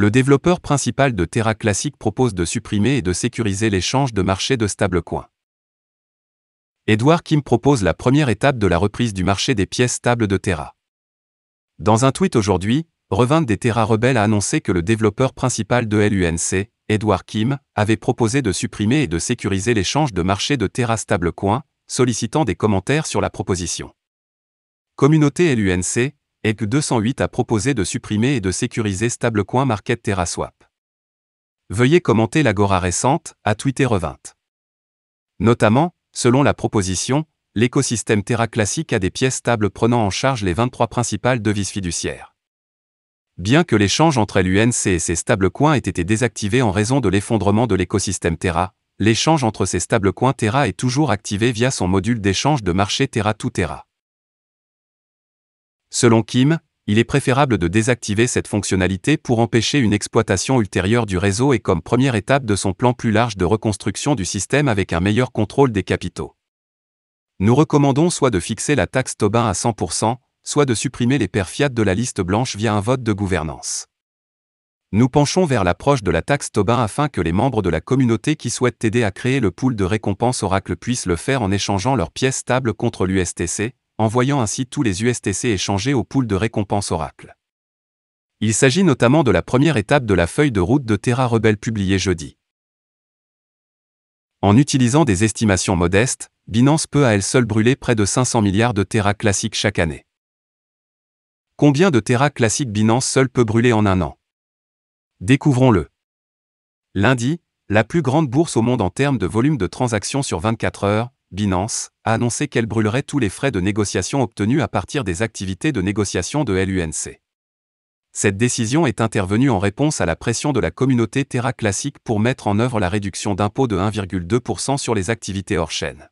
le développeur principal de Terra Classic propose de supprimer et de sécuriser l'échange de marché de stablecoin. Edward Kim propose la première étape de la reprise du marché des pièces stables de Terra. Dans un tweet aujourd'hui, revint des Terra Rebelles a annoncé que le développeur principal de LUNC, Edward Kim, avait proposé de supprimer et de sécuriser l'échange de marché de Terra Stablecoin, sollicitant des commentaires sur la proposition. Communauté LUNC, EG 208 a proposé de supprimer et de sécuriser stablecoin Market TerraSwap. Veuillez commenter l'agora récente, à Twitter 20. Notamment, selon la proposition, l'écosystème Terra classique a des pièces stables prenant en charge les 23 principales devises fiduciaires. Bien que l'échange entre l'UNC et ses stablecoins ait été désactivé en raison de l'effondrement de l'écosystème Terra, l'échange entre ses stablecoins Terra est toujours activé via son module d'échange de marché Terra to Terra. Selon Kim, il est préférable de désactiver cette fonctionnalité pour empêcher une exploitation ultérieure du réseau et comme première étape de son plan plus large de reconstruction du système avec un meilleur contrôle des capitaux. Nous recommandons soit de fixer la taxe Tobin à 100%, soit de supprimer les paires fiat de la liste blanche via un vote de gouvernance. Nous penchons vers l'approche de la taxe Tobin afin que les membres de la communauté qui souhaitent aider à créer le pool de récompense Oracle puissent le faire en échangeant leurs pièces stables contre l'USTC, voyant ainsi tous les USTC échangés au pool de récompense Oracle. Il s'agit notamment de la première étape de la feuille de route de Terra Rebelle publiée jeudi. En utilisant des estimations modestes, Binance peut à elle seule brûler près de 500 milliards de Terra classiques chaque année. Combien de Terra classiques Binance seule peut brûler en un an Découvrons-le. Lundi, la plus grande bourse au monde en termes de volume de transactions sur 24 heures, Binance, a annoncé qu'elle brûlerait tous les frais de négociation obtenus à partir des activités de négociation de LUNC. Cette décision est intervenue en réponse à la pression de la communauté Terra Classic pour mettre en œuvre la réduction d'impôts de 1,2% sur les activités hors chaîne.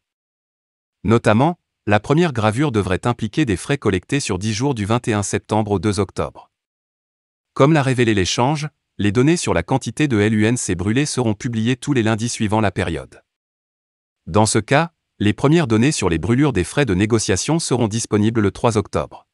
Notamment, la première gravure devrait impliquer des frais collectés sur 10 jours du 21 septembre au 2 octobre. Comme l'a révélé l'échange, les données sur la quantité de LUNC brûlées seront publiées tous les lundis suivant la période. Dans ce cas, les premières données sur les brûlures des frais de négociation seront disponibles le 3 octobre.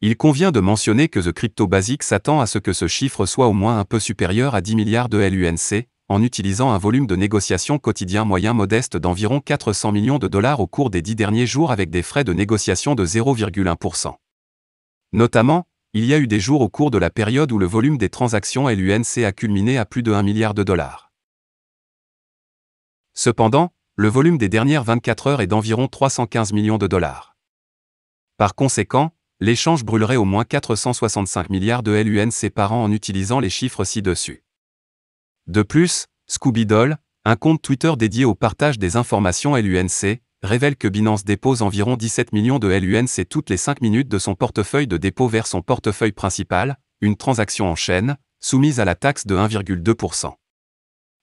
Il convient de mentionner que The Crypto Basic s'attend à ce que ce chiffre soit au moins un peu supérieur à 10 milliards de LUNC, en utilisant un volume de négociation quotidien moyen modeste d'environ 400 millions de dollars au cours des dix derniers jours avec des frais de négociation de 0,1%. Notamment, il y a eu des jours au cours de la période où le volume des transactions LUNC a culminé à plus de 1 milliard de dollars. Cependant, le volume des dernières 24 heures est d'environ 315 millions de dollars. Par conséquent, l'échange brûlerait au moins 465 milliards de LUNC par an en utilisant les chiffres ci-dessus. De plus, Scooby Doll, un compte Twitter dédié au partage des informations LUNC, révèle que Binance dépose environ 17 millions de LUNC toutes les 5 minutes de son portefeuille de dépôt vers son portefeuille principal, une transaction en chaîne, soumise à la taxe de 1,2%.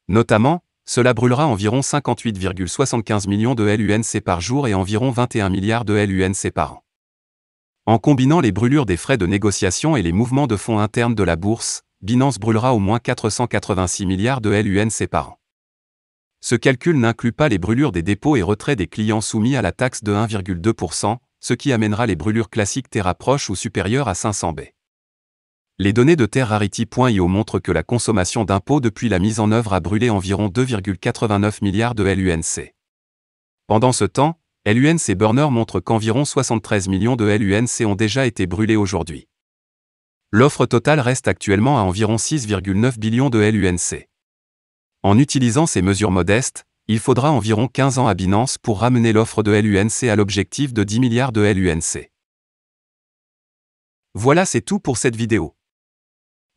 Notamment, cela brûlera environ 58,75 millions de LUNC par jour et environ 21 milliards de LUNC par an. En combinant les brûlures des frais de négociation et les mouvements de fonds internes de la bourse, Binance brûlera au moins 486 milliards de LUNC par an. Ce calcul n'inclut pas les brûlures des dépôts et retraits des clients soumis à la taxe de 1,2%, ce qui amènera les brûlures classiques Terra proches ou supérieures à 500 B. Les données de terrarity.io montrent que la consommation d'impôts depuis la mise en œuvre a brûlé environ 2,89 milliards de LUNC. Pendant ce temps, LUNC Burner montre qu'environ 73 millions de LUNC ont déjà été brûlés aujourd'hui. L'offre totale reste actuellement à environ 6,9 billions de LUNC. En utilisant ces mesures modestes, il faudra environ 15 ans à Binance pour ramener l'offre de LUNC à l'objectif de 10 milliards de LUNC. Voilà c'est tout pour cette vidéo.